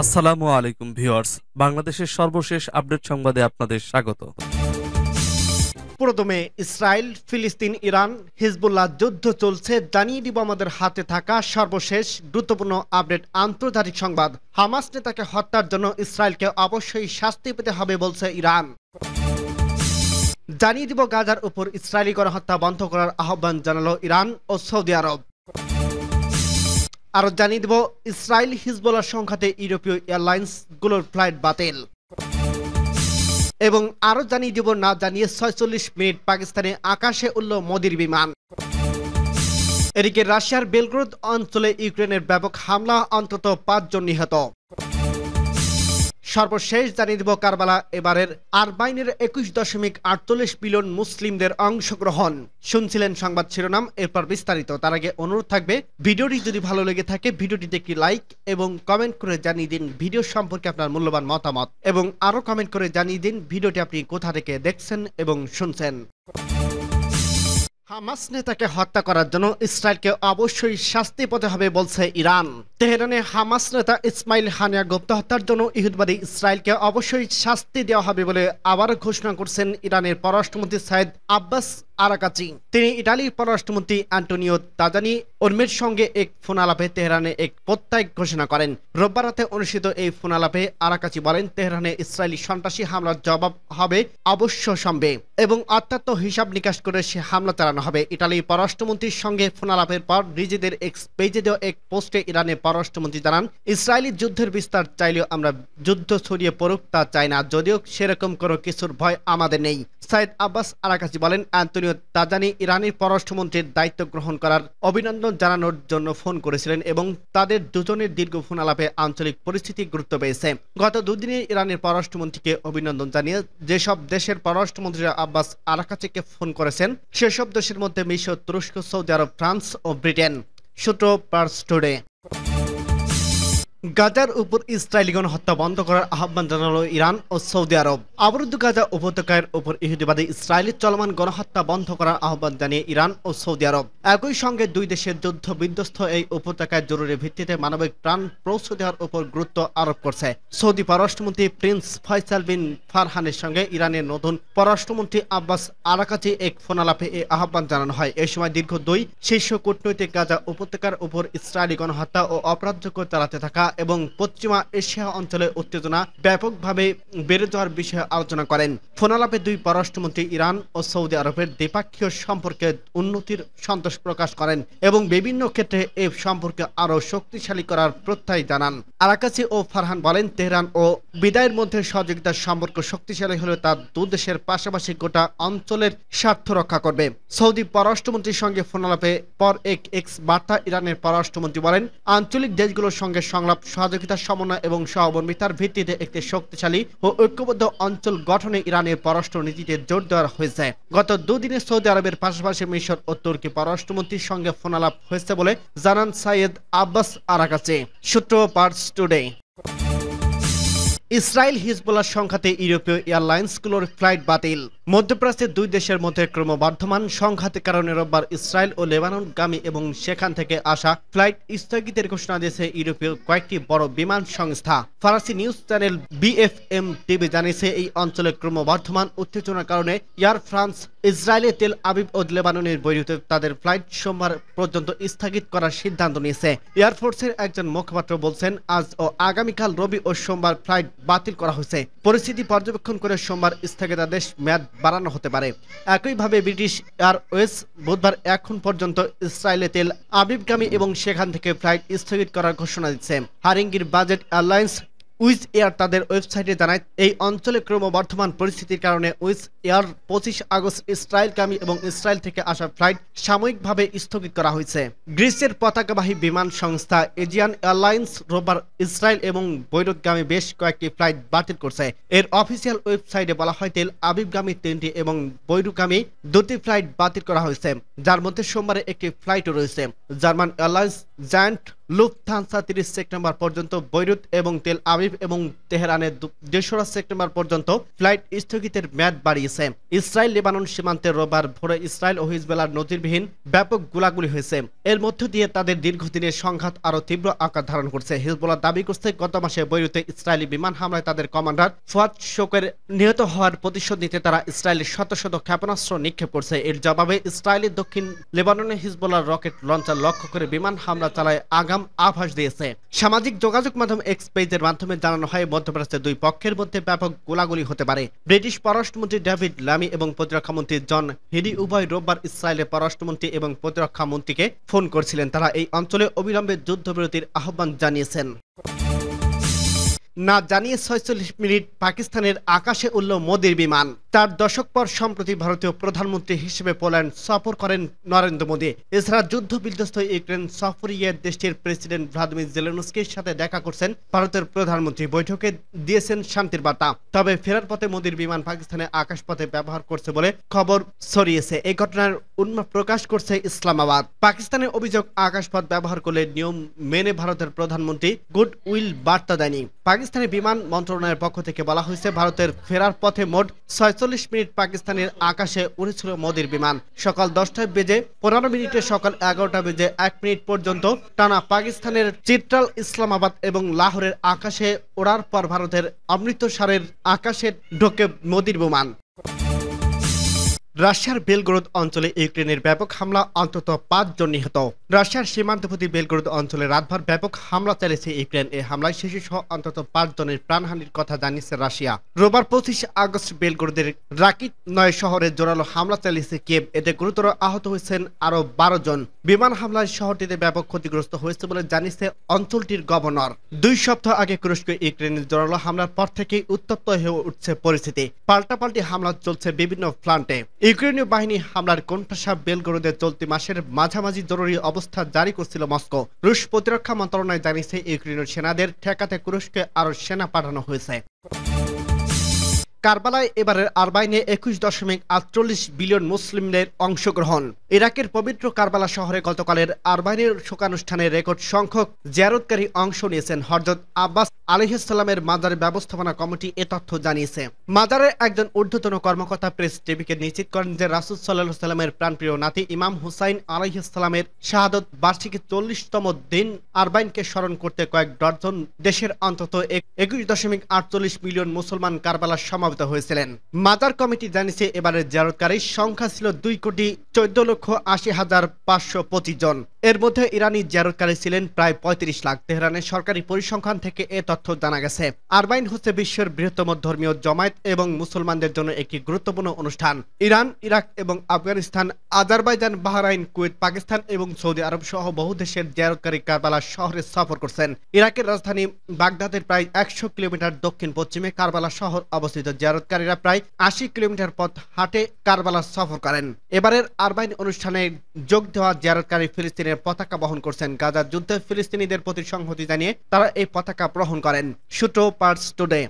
আসসালামু আলাইকুম ভিউয়ার্স বাংলাদেশের সর্বশেষ আপডেট সংবাদে আপনাদের স্বাগত প্রথমে ইসরায়েল ফিলিস্তিন ইরান হিজবুল্লাহ যুদ্ধ চলছে জানিয়ে দিব আমাদের হাতে থাকা সর্বশেষ গুরুত্বপূর্ণ আপডেট আন্তর্জাতিক সংবাদ হামাস নেতাকে হত্যার জন্য ইসরায়েলকে অবশ্যই শাস্তি পেতে হবে বলছে ইরান জানিয়ে দিব গাজার উপর ইসরায়েলি গণহত্যা বন্ধ করার আহ্বান জানালো ইরান ও সৌদি আরব আরও জানিয়ে দেব ইসরায়েল হিজবলার সংখ্যাতে ইউরোপীয় এয়ারলাইন্সগুলোর ফ্লাইট বাতিল এবং আরও জানিয়ে দেব না জানিয়ে ছয়চল্লিশ মিনিট পাকিস্তানে আকাশে উঠল মোদির বিমান এদিকে রাশিয়ার বেলগ্রোদ অঞ্চলে ইউক্রেনের ব্যাপক হামলা অন্তত পাঁচজন নিহত সর্বশেষ জানিয়ে দেব কারবালা এবারের আরবাইনের একুশ দশমিক আটচল্লিশ বিলিয়ন মুসলিমদের অংশগ্রহণ শুনছিলেন সংবাদ শিরোনাম এরপর বিস্তারিত তার আগে অনুরোধ থাকবে ভিডিওটি যদি ভালো লেগে থাকে ভিডিওটিতে একটি লাইক এবং কমেন্ট করে জানিয়ে দিন ভিডিও সম্পর্কে আপনার মূল্যবান মতামত এবং আরও কমেন্ট করে জানিয়ে দিন ভিডিওটি আপনি কোথা থেকে দেখছেন এবং শুনছেন হামাস নেতাকে হত্যা করার জন্য ইসরায়েলকে অবশ্যই শাস্তি পেতে হবে বলছে ইরান তেহরানে হামাস নেতা ইসমাইল হানিয়া গুপ্ত হত্যার জন্য ইহুদবাদী ইসরায়েলকে অবশ্যই শাস্তি দেওয়া হবে বলে আবার ঘোষণা করছেন ইরানের পররাষ্ট্রমন্ত্রী সাইদ আব্বাস আরাকাচি তিনি ইটালির পররাষ্ট্রমন্ত্রী অ্যান্টোনিও তাজানি অর্মের সঙ্গে এক ফোন আলাপে তেহরানে এক প্রত্যয় ঘোষণা করেন রোববার রাতে অনুষ্ঠিত এই ফোন আলাপে আরাকাচি বলেন তেহরানে ইসরায়েলি সন্ত্রাসী হামলার জবাব হবে অবশ্য সম্ভে এবং আত্মাত্ম হিসাব নিকাশ করে সে হামলা চালানো হবে ইটালির পররাষ্ট্রমন্ত্রীর সঙ্গে ফোন আলাপের পর নিজেদের এক পেজে দেওয়া এক পোস্টে ইরানের পররাষ্ট্রমন্ত্রী জানান ইসরায়েলি যুদ্ধের বিস্তার চাইলেও আমরা যুদ্ধ ছড়িয়ে পড়ুক তা চাই না যদিও সেরকম কোনো কিছুর ভয় আমাদের নেই সাইদ আব্বাস আরাকাশি বলেন অ্যান্টনিও তাজানি ইরানের পররাষ্ট্রমন্ত্রীর দায়িত্ব গ্রহণ করার অভিনন্দন জানানোর জন্য ফোন করেছিলেন এবং তাদের দুজনের দীর্ঘ ফোন আলাপে আঞ্চলিক পরিস্থিতি গুরুত্ব পেয়েছে গত দুদিনে ইরানের পররাষ্ট্রমন্ত্রীকে অভিনন্দন জানিয়ে যেসব দেশের পররাষ্ট্রমন্ত্রীরা আব্বাস আরাকাচিকে ফোন করেছেন সেসব দেশের দেশের মধ্যে মিশর তুরস্ক সৌদি আরব ফ্রান্স ও ব্রিটেন সূত্র পার্স টুডে গাজার উপর ইসরায়েলিগণ হত্যা বন্ধ করার আহ্বান জানাল ইরান ও সৌদি আরব আবরুদ্ধ গাজা উপত্যকায়ের উপর ইহুদিবাদী ইসরায়েলের চলমান গণহত্যা বন্ধ করার আহ্বান জানিয়ে ইরান ও সৌদি আরব একই সঙ্গে দুই দেশের যুদ্ধ বিধ্বস্ত এই উপত্যকায় জরুরি ভিত্তিতে মানবিক প্রাণ পৌঁছে দেওয়ার উপর গুরুত্ব আরোপ করছে সৌদি পররাষ্ট্রমন্ত্রী প্রিন্স ফয়সাল বিন ফারহানের সঙ্গে ইরানের নতুন পররাষ্ট্রমন্ত্রী আব্বাস আরাকাচি এক ফোনালাপে এই আহ্বান জানানো হয় এ সময় দীর্ঘ দুই শীর্ষ কূটনৈতিক গাজা উপত্যকার উপর ইসরায়েলি গণহত্যা ও অপরাধযোগ্য চালাতে থাকা এবং পশ্চিমা এশিয়া অঞ্চলে উত্তেজনা ব্যাপকভাবে বেড়ে যাওয়ার বিষয়ে আলোচনা করেন ফোনালাপে দুই পররাষ্ট্রমন্ত্রী ইরান ও সৌদি আরবের দ্বিপাক্ষীয় সম্পর্কে উন্নতির সন্তোষ প্রকাশ করেন এবং বিভিন্ন ক্ষেত্রে এ সম্পর্কে আরও শক্তিশালী করার প্রত্যয় জানান আরাকাসি ও ফারহান বলেন তেহরান ও বিদায়ের মধ্যে সহযোগিতার সম্পর্ক শক্তিশালী হলে তা দুদেশের পাশাপাশি গোটা অঞ্চলের স্বার্থ রক্ষা করবে সৌদি পররাষ্ট্রমন্ত্রীর সঙ্গে ফোনালাপে পর এক এক্স বার্তা ইরানের পররাষ্ট্রমন্ত্রী বলেন আঞ্চলিক দেশগুলোর সঙ্গে সংলাপ সহযোগিতা সমন্বয় এবং সহমর্মিতার ভিত্তিতে একটি শক্তিশালী ও ঐক্যবদ্ধ অঞ্চল গঠনে ইরানের পররাষ্ট্র নীতিতে জোর দেওয়া হয়েছে গত দুদিনে সৌদি আরবের পাশাপাশি মিশর ও তুর্কি পররাষ্ট্রমন্ত্রীর সঙ্গে ফোনালাপ হয়েছে বলে জানান সাইয়েদ আব্বাস আরাকাচে সূত্র পার্টস টুডে ইসরায়েল হিজবুল্লার সংঘাতে ইউরোপীয় এয়ারলাইন্সগুলোর ফ্লাইট বাতিল মধ্যপ্রাচ্যের দুই দেশের মধ্যে ক্রমবর্ধমান সংঘাতের কারণে রোববার ইসরায়েল ও লেবানন গামী এবং সেখান থেকে আসা ফ্লাইট স্থগিতের ঘোষণা দিয়েছে ইউরোপীয় কয়েকটি বড় বিমান সংস্থা ফরাসি নিউজ চ্যানেল বিএফএম টিভি জানিয়েছে এই অঞ্চলে ক্রমবর্ধমান উত্তেজনার কারণে এয়ার ফ্রান্স ইসরায়েলে তেল আবিব ও লেবাননের বৈরুতে তাদের ফ্লাইট সোমবার পর্যন্ত স্থগিত করার সিদ্ধান্ত নিয়েছে এয়ারফোর্সের একজন মুখপাত্র বলছেন আজ ও আগামীকাল রবি ও সোমবার ফ্লাইট বাতিল করা হয়েছে পরিস্থিতি পর্যবেক্ষণ করে সোমবার স্থগিতাদেশ মেয়াদ বাড়ানো হতে পারে একইভাবে ব্রিটিশ এয়ারওয়েজ বুধবার এখন পর্যন্ত ইসরায়েলে তেল আবিবগামী এবং সেখান থেকে ফ্লাইট স্থগিত করার ঘোষণা দিচ্ছে হারিঙ্গির বাজেট এয়ারলাইন্স উইস এয়ার তাদের ওয়েবসাইটে জানায় এই অঞ্চলে ক্রমবর্ধমান পরিস্থিতির কারণে উইস এয়ার পঁচিশ আগস্ট ইসরায়েলকামী এবং ইসরায়েল থেকে আসা ফ্লাইট সাময়িকভাবে স্থগিত করা হয়েছে গ্রিসের পতাকাবাহী বিমান সংস্থা এজিয়ান এয়ারলাইন্স রোবার ইসরায়েল এবং বৈরুতগামী বেশ কয়েকটি ফ্লাইট বাতিল করছে এর অফিসিয়াল ওয়েবসাইটে বলা হয় তেল আবিবগামী তিনটি এবং বৈরুগামী দুটি ফ্লাইট বাতিল করা হয়েছে যার মধ্যে সোমবারে একটি ফ্লাইটও রয়েছে জার্মান এয়ারলাইন্স জায়ান্ট লুফথানসা তিরিশ সেপ্টেম্বর পর্যন্ত বৈরুত এবং তেল আবিব এবং তেহরানে দেড়শোরা সেপ্টেম্বর পর্যন্ত ফ্লাইট স্থগিতের মেয়াদ বাড়িয়েছে ইসরায়েল লেবানন সীমান্তে রোববার ভোরে ইসরায়েল ও হিজবেলার নদীরবিহীন ব্যাপক গোলাগুলি হয়েছে এর মধ্য দিয়ে তাদের দীর্ঘদিনের সংঘাত আরও তীব্র আকার ধারণ করছে হিজবুল্লাহ দাবি করছে গত মাসে বৈরুতে ইসরায়েলি বিমান হামলায় তাদের কমান্ডার ফুয়াদ শোকের নিহত হওয়ার প্রতিশোধ নিতে তারা ইসরায়েলের শত শত ক্ষেপণাস্ত্র নিক্ষেপ করছে এর জবাবে ইসরায়েলের দক্ষিণ লেবাননে হিজবুল্লাহ রকেট লঞ্চার লক্ষ্য করে বিমান হামলা চালায় আগা আগাম আভাস দিয়েছে সামাজিক যোগাযোগ মাধ্যম এক্স পেজের মাধ্যমে জানানো হয় মধ্যপ্রাচ্যের দুই পক্ষের মধ্যে ব্যাপক গোলাগুলি হতে পারে ব্রিটিশ পররাষ্ট্রমন্ত্রী ডেভিড লামি এবং প্রতিরক্ষামন্ত্রী জন হেডি উভয় রোববার ইসরায়েলের পররাষ্ট্রমন্ত্রী এবং প্রতিরক্ষামন্ত্রীকে ফোন করছিলেন তারা এই অঞ্চলে অবিলম্বে যুদ্ধবিরতির আহ্বান জানিয়েছেন না জানিয়ে ছয়চল্লিশ মিনিট পাকিস্তানের আকাশে উঠল মোদির বিমান চার দশক পর সম্প্রতি ভারতীয় প্রধানমন্ত্রী হিসেবে পোল্যান্ড সফর করেন নরেন্দ্র মোদী এছাড়া যুদ্ধ বিধ্বস্ত ইউক্রেন সফরিয়ে দেশটির প্রেসিডেন্ট ভ্লাদিমির জেলেনস্কির সাথে দেখা করছেন ভারতের প্রধানমন্ত্রী বৈঠকে দিয়েছেন শান্তির বার্তা তবে ফেরার পথে মোদীর বিমান পাকিস্তানে আকাশপথে ব্যবহার করছে বলে খবর ছড়িয়েছে এই ঘটনার উন্মাদ প্রকাশ করছে ইসলামাবাদ পাকিস্তানের অভিযোগ আকাশপথ ব্যবহার করলে নিয়ম মেনে ভারতের প্রধানমন্ত্রী গুড উইল বার্তা দেয়নি পাকিস্তানের বিমান মন্ত্রণালয়ের পক্ষ থেকে বলা হয়েছে ভারতের ফেরার পথে মোট ছয় সাতচল্লিশ মিনিট পাকিস্তানের আকাশে উড়েছিল মোদির বিমান সকাল দশটায় বেজে পনেরো মিনিটে সকাল এগারোটা বেজে এক মিনিট পর্যন্ত টানা পাকিস্তানের চিত্রাল ইসলামাবাদ এবং লাহোরের আকাশে ওড়ার পর ভারতের অমৃতসরের আকাশে ঢোকে মোদির বিমান রাশিয়ার বেলগরদ অঞ্চলে ইউক্রেনের ব্যাপক হামলা অন্তত পাঁচজন নিহত রাশিয়ার সীমান্তবর্তী বেলগরদ অঞ্চলে রাতভর ব্যাপক হামলা চালিয়েছে ইউক্রেন এই হামলায় সহ অন্তত পাঁচজনের প্রাণহানির কথা জানিয়েছে রাশিয়া রোবার পঁচিশে আগস্ট বেলগরদের রাকিট নয় শহরে জোরালো হামলা চালিয়েছে কেব এতে গুরুতর আহত হয়েছেন আরও বারো জন বিমান হামলায় শহরটিতে ব্যাপক ক্ষতিগ্রস্ত হয়েছে বলে জানিয়েছে অঞ্চলটির গভর্নর দুই সপ্তাহ আগে তুরস্ক ইউক্রেনের জোরালো হামলার পর থেকেই উত্তপ্ত হয়ে উঠছে পরিস্থিতি পাল্টাপাল্টি হামলা চলছে বিভিন্ন প্লান্টে ইউক্রেনীয় বাহিনী হামলার কণ্ঠাসা বেলগরুদে চলতি মাসের মাঝামাঝি জরুরি অবস্থা জারি করছিল মস্কো রুশ প্রতিরক্ষা মন্ত্রণালয় জানিয়েছে ইউক্রেনের সেনাদের ঠেকাতে তুরস্কে আরও সেনা পাঠানো হয়েছে কারবালায় এবারের আরবাইনে একুশ দশমিক আটচল্লিশ বিলিয়ন মুসলিমদের অংশগ্রহণ ইরাকের পবিত্র কারবালা শহরে গতকালের আরবাইনের শোকানুষ্ঠানে রেকর্ড সংখ্যক জেরতকারী অংশ নিয়েছেন হরজত আব্বাস আলিহাস্লামের মাজার ব্যবস্থাপনা কমিটি এ তথ্য জানিয়েছে মাজারের একজন ঊর্ধ্বতন কর্মকর্তা প্রেস টিভিকে নিশ্চিত করেন যে রাসুল সাল্লাহ সাল্লামের প্রাণপ্রিয় নাতি ইমাম হুসাইন আলিহাস্লামের শাহাদত বার্ষিকী চল্লিশতম দিন আরবাইনকে স্মরণ করতে কয়েক ডজন দেশের অন্তত একুশ দশমিক আটচল্লিশ মিলিয়ন মুসলমান কারবালা সমাবেত হয়েছিলেন মাজার কমিটি জানিয়েছে এবারের জারতকারীর সংখ্যা ছিল দুই কোটি চোদ্দ লক্ষ আশি হাজার পাঁচশো পঁচিশ জন এর মধ্যে ইরানি জারতকারী ছিলেন প্রায় পঁয়ত্রিশ লাখ তেহরানের সরকারি পরিসংখ্যান থেকে এ তথ্য তথ্য জানা গেছে আরবাইন হচ্ছে বিশ্বের বৃহত্তম ধর্মীয় জমায়েত এবং মুসলমানদের জন্য একটি গুরুত্বপূর্ণ অনুষ্ঠান ইরান ইরাক এবং Afghanistan Azerbaijan Bahrain Kuwait Pakistan এবং সৌদি আরব সহ বহু দেশের জেরতকারী কারবালা শহরে সফর করছেন ইরাকের রাজধানী বাগদাদের প্রায় একশো কিলোমিটার দক্ষিণ পশ্চিমে কারবালা শহর অবস্থিত জেরতকারীরা প্রায় আশি কিলোমিটার পথ হাটে কারবালা সফর করেন এবারের আরবাইন অনুষ্ঠানে যোগ দেওয়া জেরতকারী ফিলিস্তিনের পতাকা বহন করছেন গাজার যুদ্ধে ফিলিস্তিনিদের প্রতি সংহতি জানিয়ে তারা এই পতাকা গ্রহণ করেন সুটো পার্টস টুডে